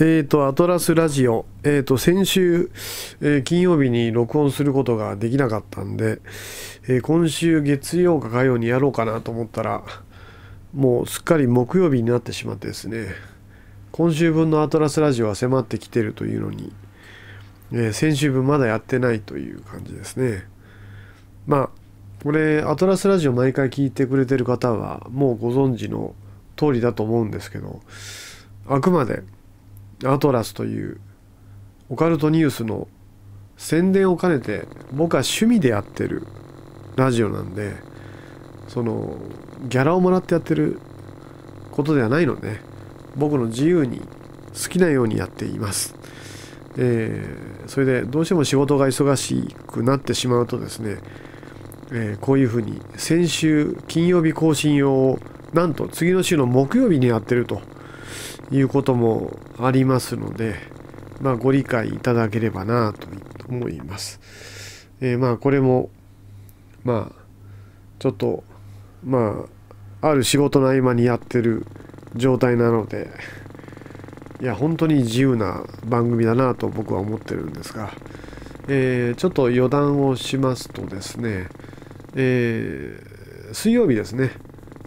えーと、アトラスラジオ、えーと、と先週、えー、金曜日に録音することができなかったんで、えー、今週月曜か火曜にやろうかなと思ったらもうすっかり木曜日になってしまってですね今週分のアトラスラジオは迫ってきてるというのに、えー、先週分まだやってないという感じですねまあこれアトラスラジオ毎回聞いてくれてる方はもうご存知の通りだと思うんですけどあくまでアトラスというオカルトニュースの宣伝を兼ねて僕は趣味でやってるラジオなんでそのギャラをもらってやってることではないので、ね、僕の自由に好きなようにやっています。えー、それでどうしても仕事が忙しくなってしまうとですね、えー、こういうふうに先週金曜日更新をなんと次の週の木曜日にやってると。いうこともありますので、まあ、ご理解いただければなと思います。えー、まあこれもまあちょっとまあある仕事の合間にやってる状態なのでいや本当に自由な番組だなと僕は思ってるんですが、えー、ちょっと余談をしますとですね、えー、水曜日ですね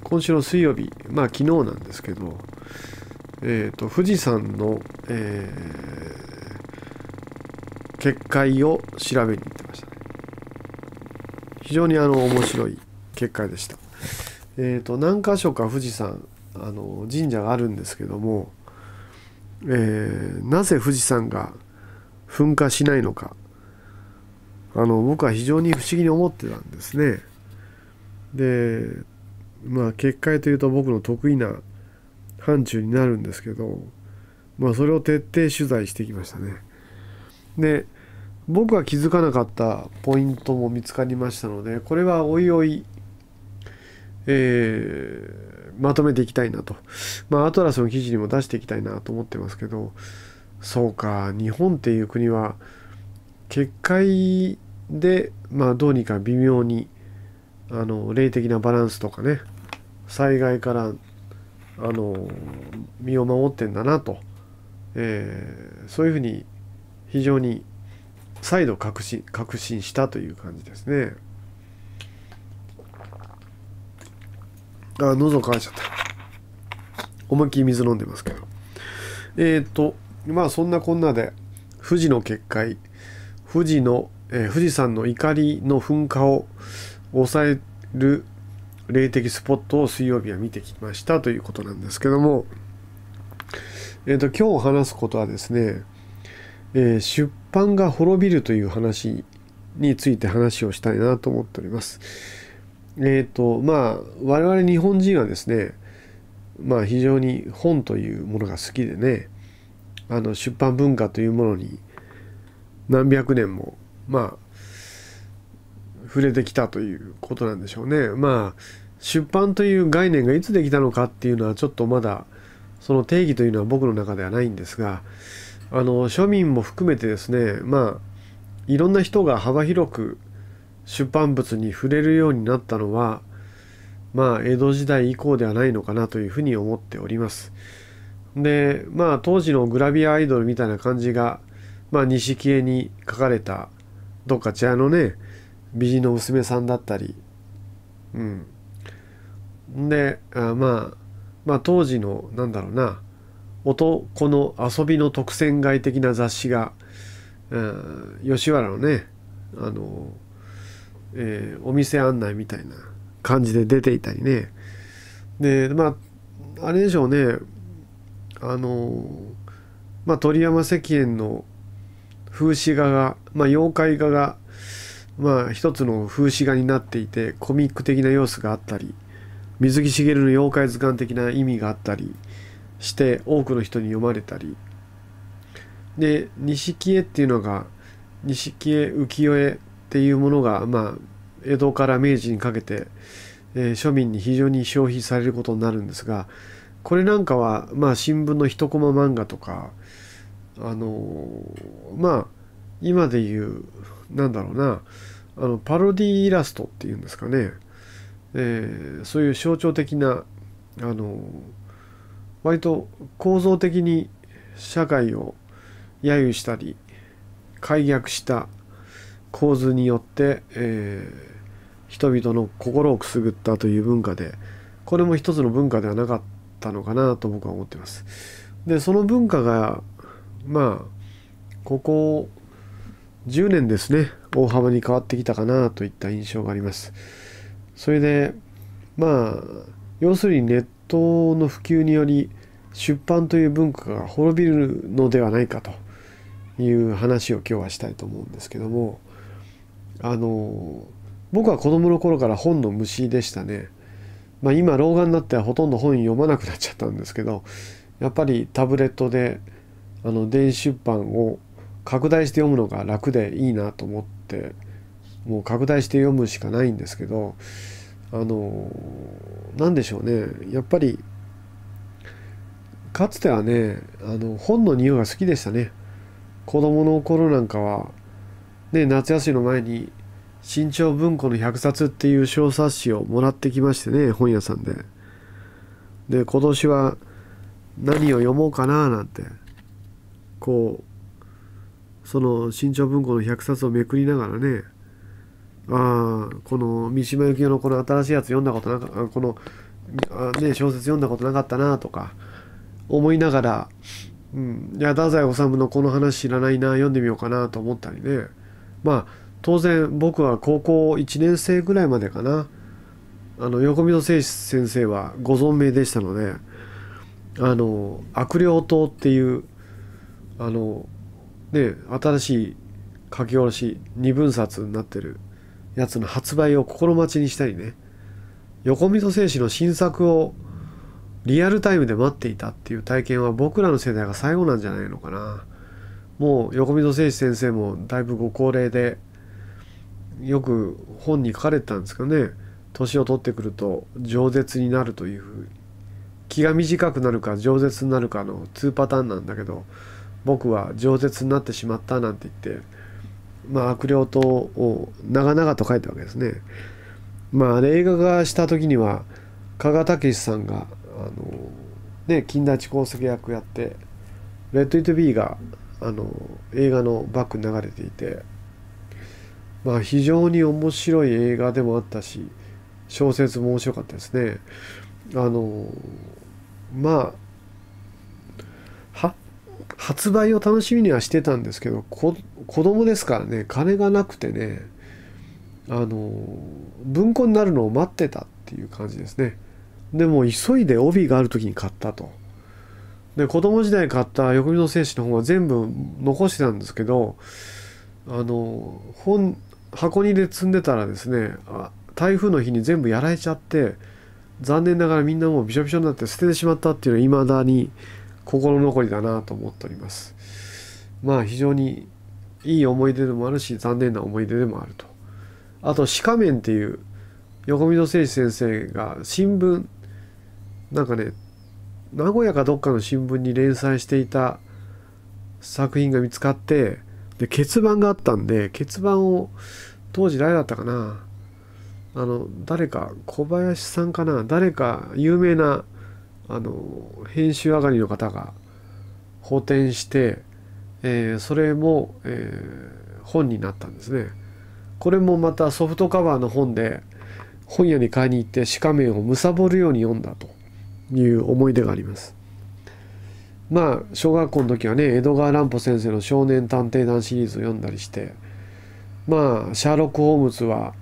今週の水曜日まあ昨日なんですけどえーと、富士山の、えー、結界を調べに行ってましたね非常にあの面白い結界でしたえっ、ー、と何箇所か富士山あの神社があるんですけども、えー、なぜ富士山が噴火しないのかあの僕は非常に不思議に思ってたんですねでまあ結界というと僕の得意な範疇になるんですけど、まあ、それを徹底取材してきましたね。で僕は気づかなかったポイントも見つかりましたのでこれはおいおい、えー、まとめていきたいなと、まあ、アトラスの記事にも出していきたいなと思ってますけどそうか日本っていう国は結界で、まあ、どうにか微妙にあの霊的なバランスとかね災害からあの身を守ってんだなと、えー、そういうふうに非常に再度確信確信したという感じですね。あ喉乾いちゃった。思いっきり水飲んでますけど。えっ、とまあそんなこんなで富士の決壊富士の、えー、富士山の怒りの噴火を抑える霊的スポットを水曜日は見てきましたということなんですけども、えーと、今日話すことはですね、えー、出版が滅びるという話について話をしたいなと思っております。えっ、ー、とまあ我々日本人はですねまあ非常に本というものが好きでねあの出版文化というものに何百年もまあ触れてきたということなんでしょうね。まあ出版という概念がいつできたのかっていうのはちょっとまだその定義というのは僕の中ではないんですがあの庶民も含めてですねまあいろんな人が幅広く出版物に触れるようになったのはまあ江戸時代以降ではないのかなというふうに思っております。でまあ当時のグラビアアイドルみたいな感じがまあ錦絵に書かれたどっか茶屋のね美人の娘さんだったりうんであまあまあ当時のなんだろうな男の遊びの特選外的な雑誌が、うん、吉原のねあの、えー、お店案内みたいな感じで出ていたりねでまああれでしょうねあのまあ鳥山石燕の風刺画が、まあ、妖怪画がまあ一つの風刺画になっていてコミック的な様子があったり水木しげるの妖怪図鑑的な意味があったりして多くの人に読まれたりで錦絵っていうのが錦絵浮世絵っていうものがまあ江戸から明治にかけて、えー、庶民に非常に消費されることになるんですがこれなんかはまあ新聞の一コマ漫画とかあのー、まあ今で言うなんだろうなあのパロディイラストっていうんですかねえー、そういう象徴的なあの割と構造的に社会を揶揄したり解約した構図によって、えー、人々の心をくすぐったという文化でこれも一つの文化ではなかったのかなと僕は思ってます。でその文化がまあここ10年ですね大幅に変わってきたかなといった印象があります。それでまあ要するにネットの普及により出版という文化が滅びるのではないかという話を今日はしたいと思うんですけどもあの僕は子供の頃から本の虫でしたね。まあ、今老眼になってほとんど本読まなくなっちゃったんですけどやっぱりタブレットであの電子出版を拡大して読むのが楽でいいなと思って。もう拡大して読むしかないんですけどあの何でしょうねやっぱりかつてはねあの本の匂いが好きでしたね子供の頃なんかは、ね、夏休みの前に「新潮文庫の百冊」っていう小冊子をもらってきましてね本屋さんでで今年は何を読もうかななんてこうその新潮文庫の百冊をめくりながらねあこの三島由紀夫のこの新しいやつ読んだことなかこのあ、ね、小説読んだことなかったなとか思いながら、うん、いや太宰治のこの話知らないな読んでみようかなと思ったりねまあ当然僕は高校1年生ぐらいまでかなあの横溝正史先生はご存命でしたのであの悪霊島っていうあのね新しい書き下ろし二分冊になってるやつの発売を心待ちにしたりね横溝選手の新作をリアルタイムで待っていたっていう体験は僕らの世代が最後なんじゃないのかなもう横溝誠史先生もだいぶご高齢でよく本に書かれてたんですかね年を取ってくると饒舌になるというふうに気が短くなるか饒舌になるかの2パターンなんだけど僕は饒舌になってしまったなんて言ってまあ、悪霊とを長々と書いたわけですね。まあ、あれ映画化した時には加賀武さんがあの、ね、金田一耕助役やって「レッド・イット・ビーが」あの映画のバックに流れていて、まあ、非常に面白い映画でもあったし小説も面白かったですね。あのまあ発売を楽しみにはしてたんですけど子供ですからね金がなくてねあの文庫になるのを待ってたっていう感じですねでも急いで帯がある時に買ったとで子供時代買った「横見の精子」の本は全部残してたんですけどあの本箱に入れ積んでたらですね台風の日に全部やられちゃって残念ながらみんなもうびしょびしょになって捨ててしまったっていうのはいまだに心残りだなと思っておりますまあ非常にいい思い出でもあるし残念な思い出でもあるとあと鹿面っていう横溝誠司先生が新聞なんかね名古屋かどっかの新聞に連載していた作品が見つかってで欠番があったんで欠番を当時誰だったかなあの誰か小林さんかな誰か有名なあの編集上がりの方が補填して、えー、それも、えー、本になったんですねこれもまたソフトカバーの本で本屋に買いに行って鹿面をぼるように読んだという思い出がありますまあ小学校の時はね江戸川乱歩先生の「少年探偵団」シリーズを読んだりしてまあシャーロック・ホームズは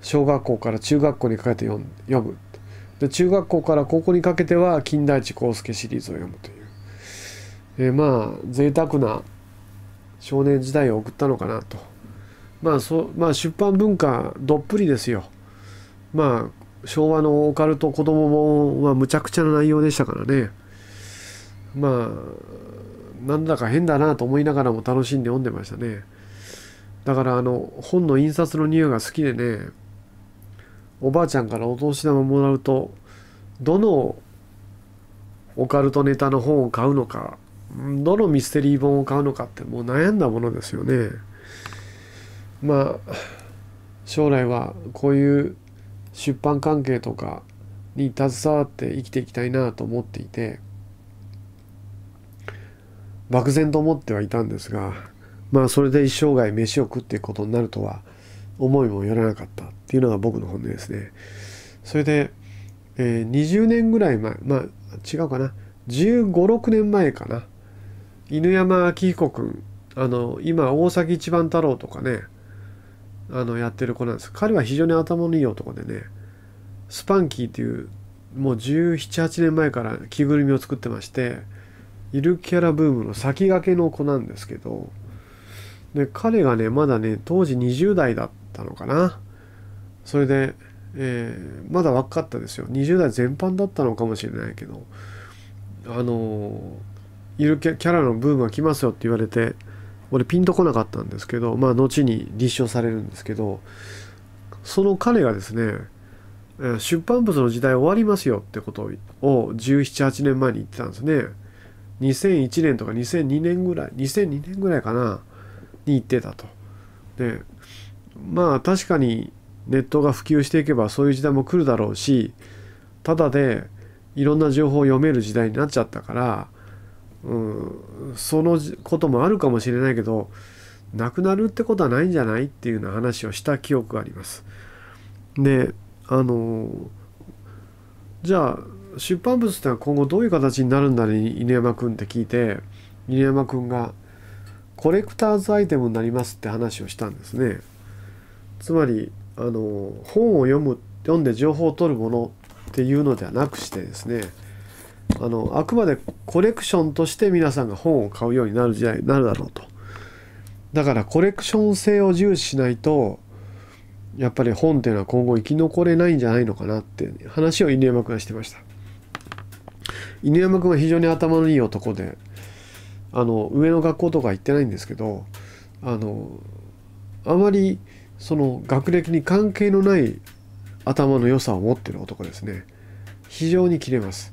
小学校から中学校にかけて読むで中学校から高校にかけては金田一耕助シリーズを読むという、えー、まあ贅沢な少年時代を送ったのかなとまあそまあ出版文化どっぷりですよまあ昭和のオカルト子供本はむちゃくちゃな内容でしたからねまあなんだか変だなと思いながらも楽しんで読んでましたねだからあの本の印刷の匂いが好きでねおばあちゃんからお年玉もらうとどのオカルトネタの本を買うのかどのミステリー本を買うのかってもう悩んだものですよねまあ将来はこういう出版関係とかに携わって生きていきたいなと思っていて漠然と思ってはいたんですがまあそれで一生涯飯を食っていくことになるとは思いもよらなかったっていうのが僕の本音ですね。それで、えー、20年ぐらい前まあ違うかな1 5 6年前かな犬山明彦君あの今大崎一番太郎とかねあのやってる子なんです彼は非常に頭のいい男でねスパンキーっていうもう1718年前から着ぐるみを作ってましてイるキャラブームの先駆けの子なんですけどで彼がねまだね当時20代だったたのかなそれで、えー、まだ若かったですよ20代全般だったのかもしれないけどあのいるキャラのブームが来ますよって言われて俺ピンとこなかったんですけどまあ後に立証されるんですけどその彼がですね出版物の時代終わりますよってことを1718年前に言ってたんですね2001年とか2002年ぐらい2002年ぐらいかなに言ってたとでまあ確かにネットが普及していけばそういう時代も来るだろうしただでいろんな情報を読める時代になっちゃったから、うん、そのこともあるかもしれないけどなくなるってことはないんじゃないっていうような話をした記憶があります。であのじゃあ出版物ってのは今後どういう形になるんだね犬山君って聞いて犬山君がコレクターズアイテムになりますって話をしたんですね。つまりあの本を読む読んで情報を取るものっていうのではなくしてですねあのあくまでコレクションとして皆さんが本を買うようになる時代になるだろうとだからコレクション性を重視しないとやっぱり本っていうのは今後生き残れないんじゃないのかなって話を犬山君がしてました犬山君は非常に頭のいい男であの上の学校とか行ってないんですけどあのあまりその学歴に関係のない頭の良さを持ってる男ですね非常に切れます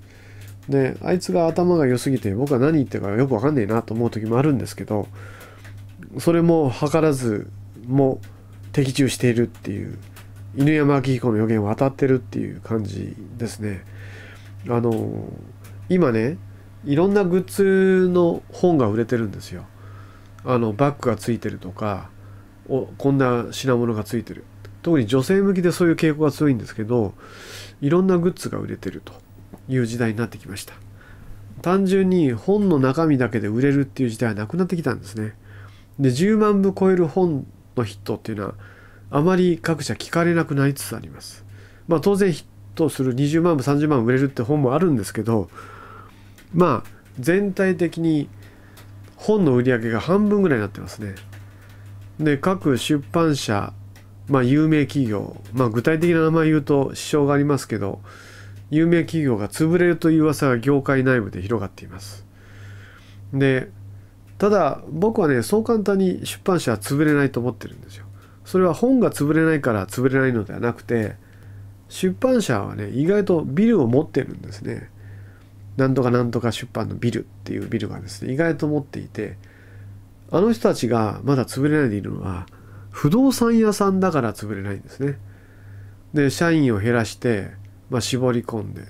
であいつが頭が良すぎて僕は何言ってるかよく分かんねえなと思う時もあるんですけどそれも図らずも的中しているっていう犬山明彦の予言を当たってるっていう感じですねあの今ねいろんなグッズの本が売れてるんですよあのバッグがついてるとかおこんな品物がついてる特に女性向きでそういう傾向が強いんですけどいろんなグッズが売れてるという時代になってきました単純に本の中身だけで売れるっていう時代はなくなってきたんですねで10万部超える本のヒットっていうのはあまり各社聞かれなくなりつつありますまあ当然ヒットする20万部30万部売れるって本もあるんですけどまあ全体的に本の売り上げが半分ぐらいになってますねで各出版社、まあ、有名企業、まあ、具体的な名前言うと支障がありますけど有名企業が潰れるという噂が業界内部で広がっていますでただ僕はねそう簡単に出版社は潰れないと思ってるんですよそれは本が潰れないから潰れないのではなくて出版社はね意外とビルを持ってるんですねなんとかなんとか出版のビルっていうビルがですね意外と持っていてあの人たちがまだ潰れないでいるのは不動産屋さんだから潰れないんですね。で社員を減らして、まあ、絞り込んで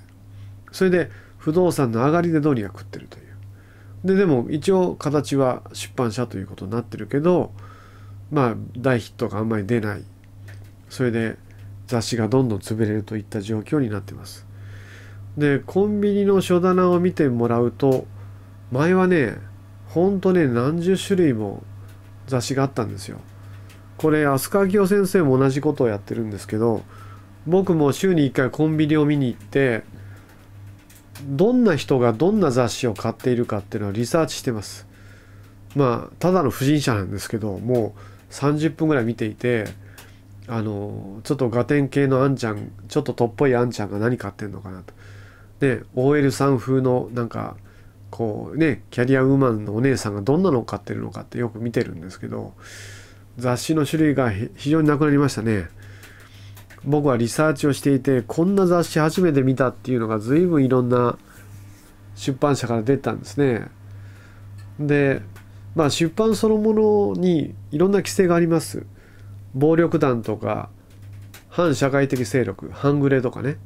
それで不動産の上がりでどうにか食ってるという。ででも一応形は出版社ということになってるけどまあ大ヒットがあんまり出ないそれで雑誌がどんどん潰れるといった状況になってます。でコンビニの書棚を見てもらうと前はねほんとね何十種類も雑誌があったんですよこれ飛鳥清夫先生も同じことをやってるんですけど僕も週に1回コンビニを見に行ってどんな人がどんな雑誌を買っているかっていうのはリサーチしてますまあただの不審者なんですけどもう30分ぐらい見ていてあのちょっとガテン系のあんちゃんちょっととっぽいあんちゃんが何買ってんのかなとで OL さん風のなんかこうねキャリアウーマンのお姉さんがどんなのを買ってるのかってよく見てるんですけど雑誌の種類が非常になくなりましたね僕はリサーチをしていてこんな雑誌初めて見たっていうのが随分いろんな出版社から出たんですねでまあ出版そのものにいろんな規制があります暴力団とか反社会的勢力半グレとかね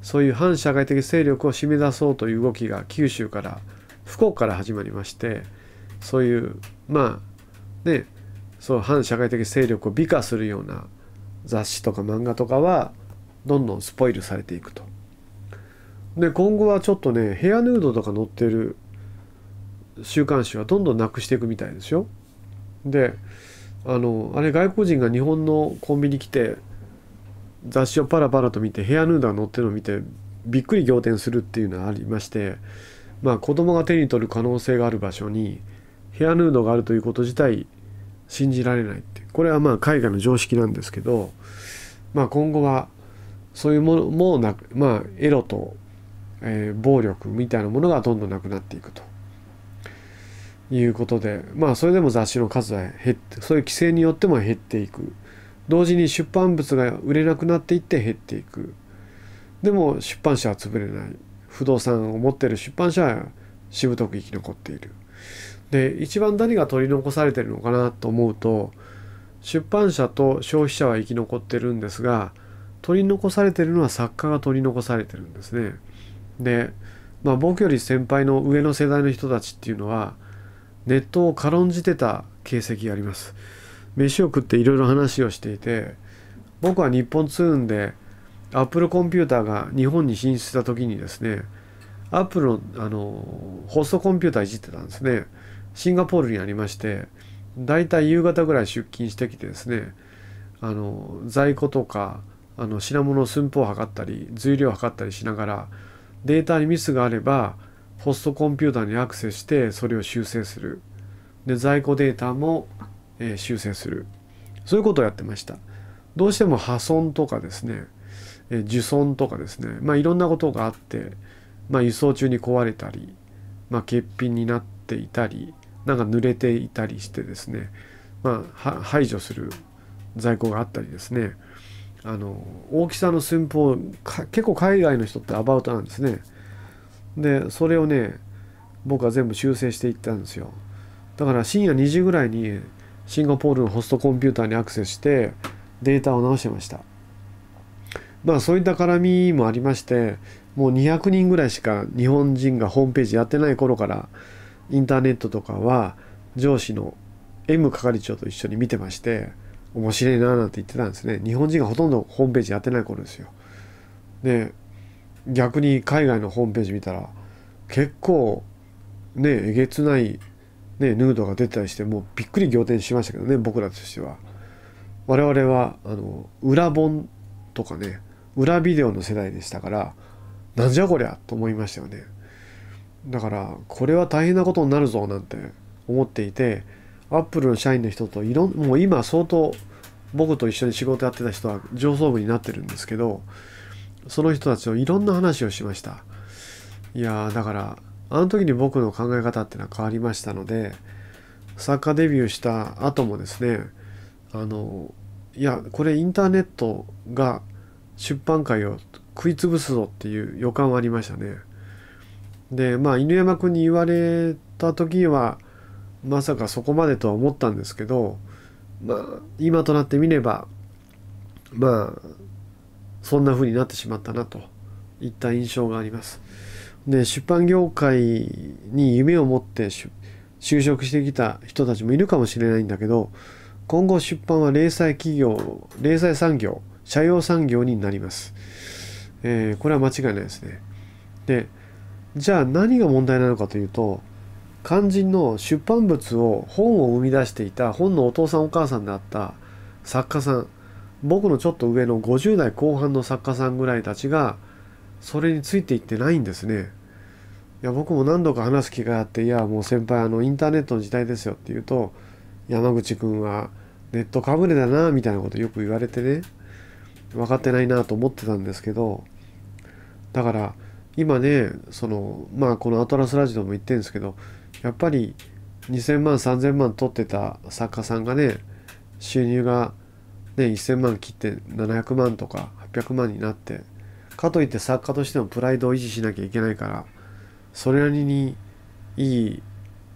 そういう反社会的勢力を締め出そうという動きが九州から福岡から始まりましてそういうまあねそう反社会的勢力を美化するような雑誌とか漫画とかはどんどんスポイルされていくと。で今後はちょっとねヘアヌードとか載ってる週刊誌はどんどんなくしていくみたいですよ。であのあれ外国人が日本のコンビニ来て雑誌をパラパラと見てヘアヌードが載ってるのを見てびっくり仰天するっていうのはありましてまあ、子供が手に取る可能性がある場所にヘアヌードがあるということ自体信じられないってこれはまあ海外の常識なんですけど、まあ、今後はそういうものもなく、まあ、エロと、えー、暴力みたいなものがどんどんなくなっていくということでまあそれでも雑誌の数は減ってそういう規制によっても減っていく同時に出版物が売れなくなっていって減っていくでも出版社は潰れない不動産を持ってる出版社はしぶとく生き残っている。で一番何が取り残されてるのかなと思うと出版社と消費者は生き残ってるんですが取り残されてるのは作家が取り残されてるんですね。で、まあ、僕より先輩の上の世代の人たちっていうのはネットを軽んじてた形跡があります。飯を食っていろいろ話をしていて僕は日本通運でアップルコンピューターが日本に進出した時にですねアップルのあのホストコンピューターいじってたんですねシンガポールにありましてだいたい夕方ぐらい出勤してきてですねあの在庫とかあの品物寸法を測ったり随量を測ったりしながらデータにミスがあればホストコンピューターにアクセスしてそれを修正するで在庫データも、えー、修正するそういうことをやってましたどうしても破損とかですねえ受損とかですね、まあ、いろんなことがあって、まあ、輸送中に壊れたり、まあ、欠品になっていたりなんか濡れていたりしてですね、まあ、排除する在庫があったりですねあの大きさの寸法結構海外の人ってアバウトなんですねでそれをね僕は全部修正していったんですよだから深夜2時ぐらいにシンガポールのホストコンピューターにアクセスしてデータを直してましたまあそういった絡みもありましてもう200人ぐらいしか日本人がホームページやってない頃からインターネットとかは上司の M 係長と一緒に見てまして面白いななんて言ってたんですね日本人がほとんどホームページやってない頃ですよで逆に海外のホームページ見たら結構ねえげつない、ね、ヌードが出てたりしてもうびっくり仰天しましたけどね僕らとしては我々はあの裏本とかね裏ビデオの世代でしたからなんじゃこりゃと思いましたよねだからこれは大変なことになるぞなんて思っていてアップルの社員の人といろんもう今相当僕と一緒に仕事やってた人は上層部になってるんですけどその人たちといろんな話をしましたいやだからあの時に僕の考え方っていうのは変わりましたので作家デビューした後もですねあのいやこれインターネットが出版界を食い潰すぞっていう予感はありましたね。でまあ犬山君に言われた時はまさかそこまでとは思ったんですけどまあ今となってみればまあそんな風になってしまったなといった印象があります。で出版業界に夢を持って就職してきた人たちもいるかもしれないんだけど今後出版は零細企業零細産業社用産業になります。えー、これは間違いないですね。で、じゃあ何が問題なのかというと、肝心の出版物を本を生み出していた本のお父さんお母さんであった作家さん僕のちょっと上の50代後半の作家さんぐらいたちがそれについていってないんですね。いや僕も何度か話す気があって「いやもう先輩あのインターネットの時代ですよ」って言うと「山口君はネットかぶれだな」みたいなことよく言われてね分かってないなと思ってたんですけどだから今ねそのまあこの「アトラスラジオ」も言ってるんですけどやっぱり2,000万3,000万取ってた作家さんがね収入が、ね、1,000万切って700万とか800万になってかといって作家としてのプライドを維持しなきゃいけないからそれなりにいい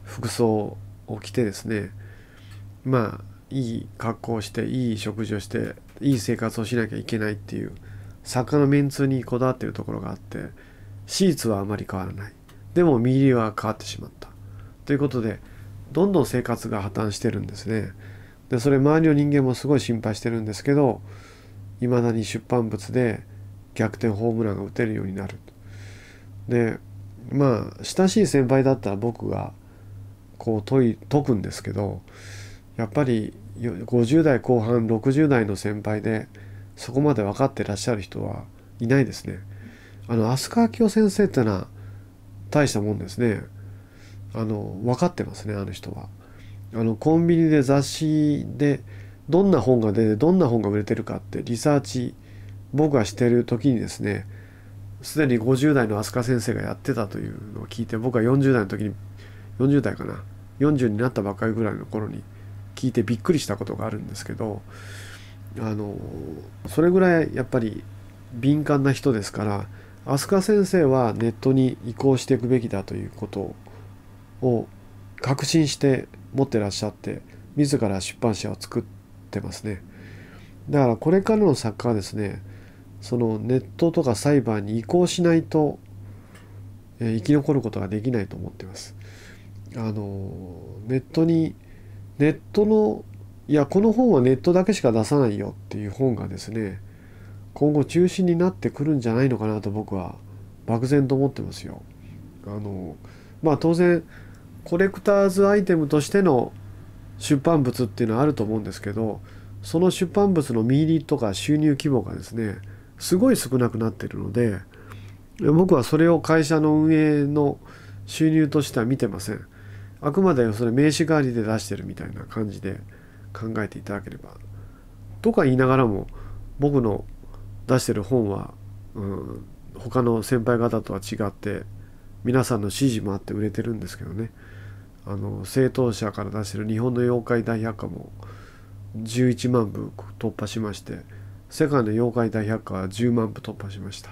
服装を着てですねまあいい格好をしていい食事をしていい生活をしなきゃいけないっていう作家のメンツにこだわってるところがあってシーツはあまり変わらないでも身入りは変わってしまったということでどんどん生活が破綻してるんですねでそれ周りの人間もすごい心配してるんですけどいまだに出版物で逆転ホームランが打てるようになるでまあ親しい先輩だったら僕がこう解い解くんですけどやっぱり50代後半60代の先輩でそこまで分かってらっしゃる人はいないですねあの飛鳥明夫先生ってのは大したもんですねあの分かってますねあの人はあのコンビニで雑誌でどんな本が出てどんな本が売れてるかってリサーチ僕がしてる時にですねすでに50代の飛鳥先生がやってたというのを聞いて僕は40代の時に40代かな40になったばっかりぐらいの頃に聞いてびっくりしたことがあるんですけどあのそれぐらいやっぱり敏感な人ですから飛鳥先生はネットに移行していくべきだということを確信して持ってらっしゃって自ら出版社を作ってますねだからこれからの作家はですねそのネットとか裁判に移行しないと、え生き残ることができないと思ってますあのネットにネットのいやこの本はネットだけしか出さないよっていう本がですね今後中心になってくるんじゃないのかなと僕は漠然と思ってますよ。あのまあ当然コレクターズアイテムとしての出版物っていうのはあると思うんですけどその出版物の見入りとか収入規模がですねすごい少なくなってるので僕はそれを会社の運営の収入としては見てません。あくまでそれ名刺代わりで出してるみたいな感じで考えていただければとか言いながらも僕の出してる本は、うん、他の先輩方とは違って皆さんの支持もあって売れてるんですけどねあの正当者から出してる「日本の妖怪大百科」も11万部突破しまして世界の妖怪大百科は10万部突破しました、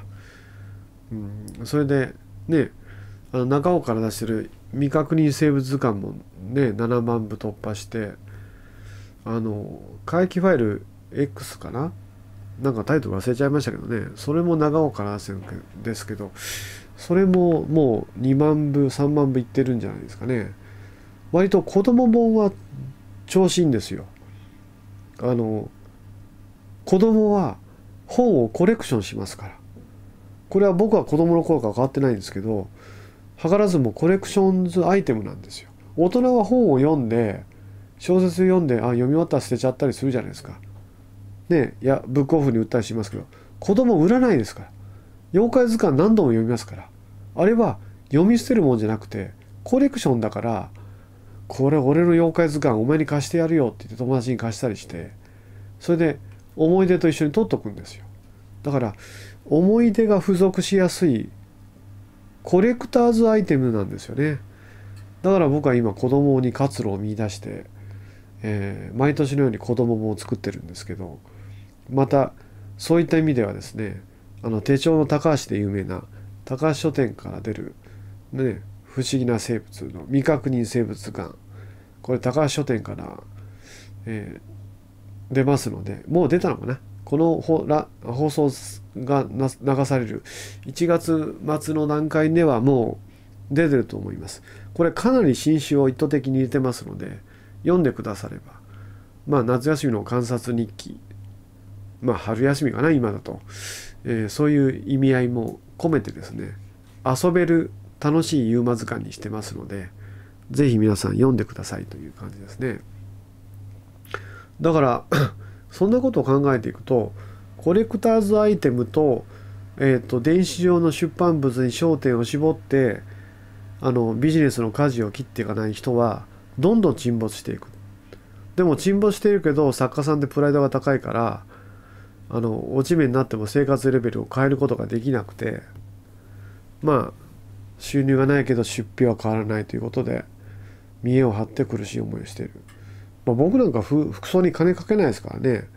うん、それでねあの中尾から出してる未確認生物図鑑もね7万部突破してあの怪奇ファイル X かななんかタイトル忘れちゃいましたけどねそれも長岡なせんですけどそれももう2万部3万部いってるんじゃないですかね割と子供本は調子いいんですよあの子供は本をコレクションしますからこれは僕は子供の頃から変わってないんですけど図らずもコレクションズアイテムなんですよ大人は本を読んで小説読んであ読み終わったら捨てちゃったりするじゃないですかねいやブックオフに売ったりしますけど子供売らないですから妖怪図鑑何度も読みますからあれは読み捨てるもんじゃなくてコレクションだからこれ俺の妖怪図鑑お前に貸してやるよって言って友達に貸したりしてそれで思い出と一緒に取っとくんですよだから思い出が付属しやすいコレクターズアイテムなんですよねだから僕は今子供に活路を見出して、えー、毎年のように子供も作ってるんですけどまたそういった意味ではですねあの手帳の高橋で有名な高橋書店から出る、ね、不思議な生物の未確認生物館これ高橋書店から、えー、出ますのでもう出たのかなこの放送が流される1月末の段階ではもう出てると思います。これかなり新種を意図的に入れてますので読んでくださればまあ夏休みの観察日記まあ春休みかな今だと、えー、そういう意味合いも込めてですね遊べる楽しいユーマ図鑑にしてますので是非皆さん読んでくださいという感じですねだからそんなことを考えていくとコレクターズアイテムと,、えーと、電子上の出版物に焦点を絞ってあのビジネスの舵を切っていかない人はどんどん沈没していくでも沈没しているけど作家さんってプライドが高いからあの落ち目になっても生活レベルを変えることができなくてまあ収入がないけど出費は変わらないということで見栄を張って苦しい思いをしている。まあ、僕なんか服装に金かけないですからね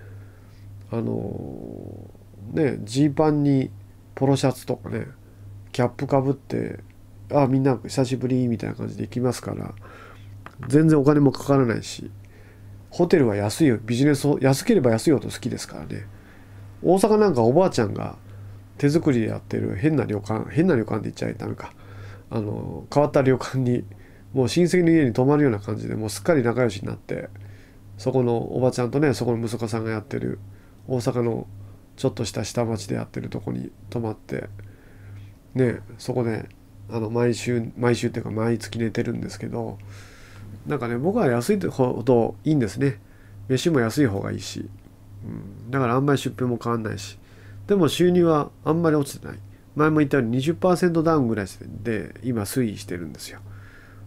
あのねジーパンにポロシャツとかねキャップかぶって「あみんな久しぶり」みたいな感じで行きますから全然お金もかからないしホテルは安いよビジネス安ければ安いほど好きですからね大阪なんかおばあちゃんが手作りでやってる変な旅館変な旅館で行っちゃダメかあの変わった旅館にもう親戚の家に泊まるような感じでもうすっかり仲良しになってそこのおばちゃんとねそこの息子さんがやってる大阪のちょっとした下町でやってるとこに泊まってねそこであの毎週毎週っていうか毎月寝てるんですけどなんかね僕は安いほどいいんですね飯も安い方がいいし、うん、だからあんまり出費も変わんないしでも収入はあんまり落ちてない前も言ったように20%ダウンぐらいで今推移してるんですよ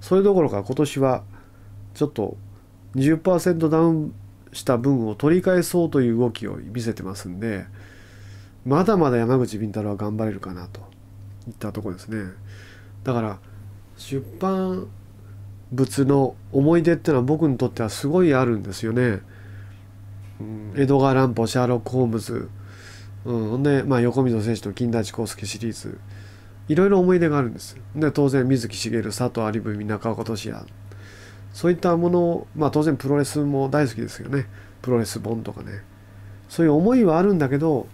それどころか今年はちょっと20%ダウンした分を取り返そうという動きを見せてますんでまだまだ山口敏太郎は頑張れるかなといったとこですねだから出版物の思い出っていうのは僕にとってはすごいあるんですよね。うん、江戸川乱歩シャーロック・ホームズ、うん、ほんで、まあ、横溝選手の金田一耕助シリーズいろいろ思い出があるんですで当然水木しげる佐藤有文中岡俊也そういったものを、まあ、当然プロレスも大好きですよねプロレス本とかねそういう思いはあるんだけど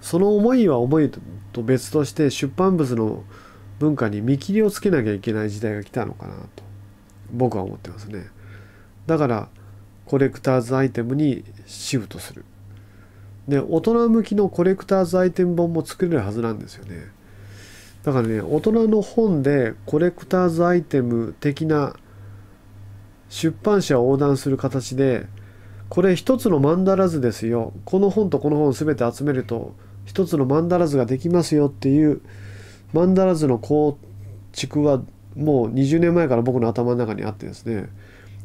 その思いは思いと別として出版物の文化に見切りをつけなきゃいけない時代が来たのかなと僕は思ってますねだからコレクターズアイテムにシフトするで大人向きのコレクターズアイテム本も作れるはずなんですよねだからね大人の本でコレクターズアイテム的な出版社を横断する形でこれ一つのマンダラ図ですよこの本とこの本全て集めると一つのマンダラ図ができますよっていうマンダラ図の構築はもう20年前から僕の頭の中にあってですね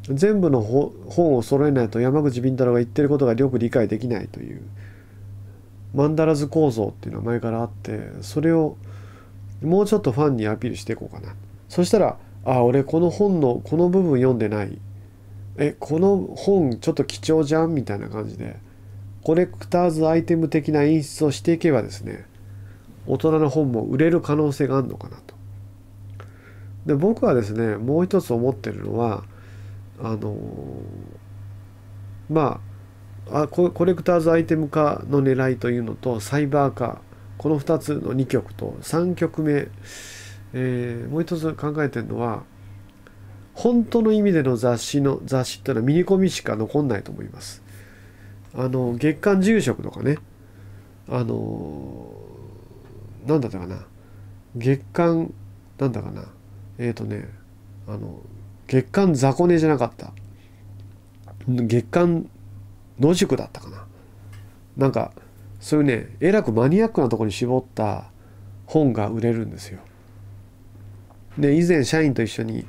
全部の本を揃えないと山口敏太郎が言ってることがよく理解できないというマンダラ図構造っていうのは前からあってそれをもうちょっとファンにアピールしていこうかなそしたら「あ俺この本のこの部分読んでない」え「えこの本ちょっと貴重じゃん」みたいな感じでコレクターズアイテム的な演出をしていけばですね大人の本も売れる可能性があるのかなと。で僕はですねもう一つ思ってるのはあのまああコレクターズアイテム化の狙いというのとサイバー化この2つの2曲と3曲目、えー、もう一つ考えてるのは本当の意味での雑誌の雑誌っていうのはミニコミしか残んないと思います。あの月刊住職とかねあの何だったかな月刊なんだかなえっ、ー、とねあの月刊雑魚寝じゃなかった月刊野宿だったかななんかそういうねえらくマニアックなとこに絞った本が売れるんですよ。で以前社員と一緒に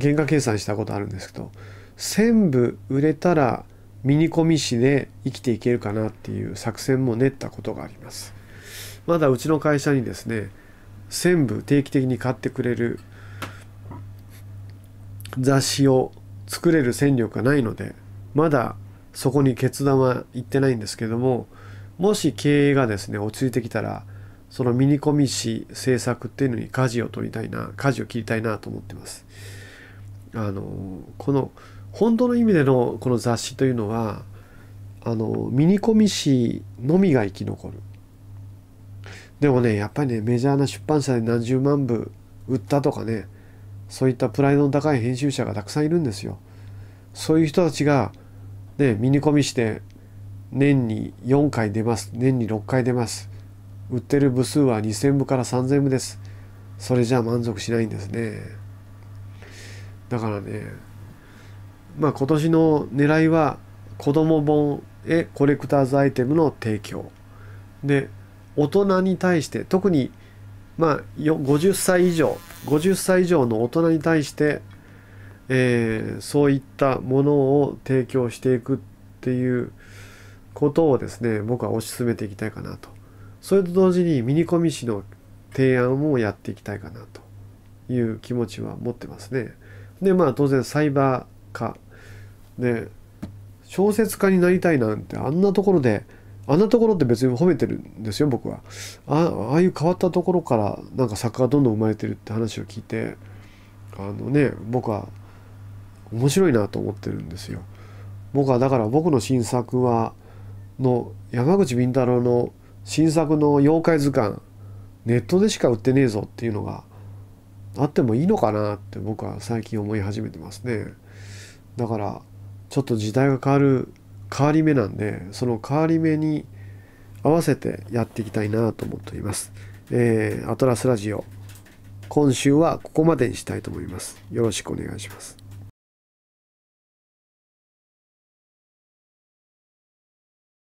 原価計算したことあるんですけど全部売れたらミニコミ誌で生きていけるかなっていう作戦も練ったことがあります。まだうちの会社にですね全部定期的に買ってくれる雑誌を作れる戦力がないのでまだそこに決断は行ってないんですけどももし経営がですね落ち着いてきたらそのミニコミ誌制作っていうのに舵を取りたいな舵を切りたいなと思ってますあのこの本当の意味でのこの雑誌というのはあのミニコミ誌のみが生き残るでもねやっぱりねメジャーな出版社で何十万部売ったとかねそういったプライドの高い編集者がたくさんいるんですよそういう人たちがねミニコミ誌で年に4回出ます年に6回出ます売ってる部数は2,000部から3,000部ですそれじゃ満足しないんですねだからねまあ今年の狙いは子供本へコレクターズアイテムの提供で大人に対して特にまあ50歳以上50歳以上の大人に対して、えー、そういったものを提供していくっていうことをですね僕は推し進めていきたいかなとそれと同時にミニコミ誌の提案もやっていきたいかなという気持ちは持ってますねでまあ当然サイバー化で小説家になりたいなんてあんなところであんなところって別に褒めてるんですよ僕はああいう変わったところからなんか作家がどんどん生まれてるって話を聞いてあのね僕は面白いなと思ってるんですよ僕はだから僕の新作はの山口敏太郎の新作の「妖怪図鑑」ネットでしか売ってねえぞっていうのがあってもいいのかなって僕は最近思い始めてますねだからちょっと時代が変わる変わり目なんでその変わり目に合わせてやっていきたいなと思っておりますえー、アトラスラジオ今週はここまでにしたいと思いますよろしくお願いします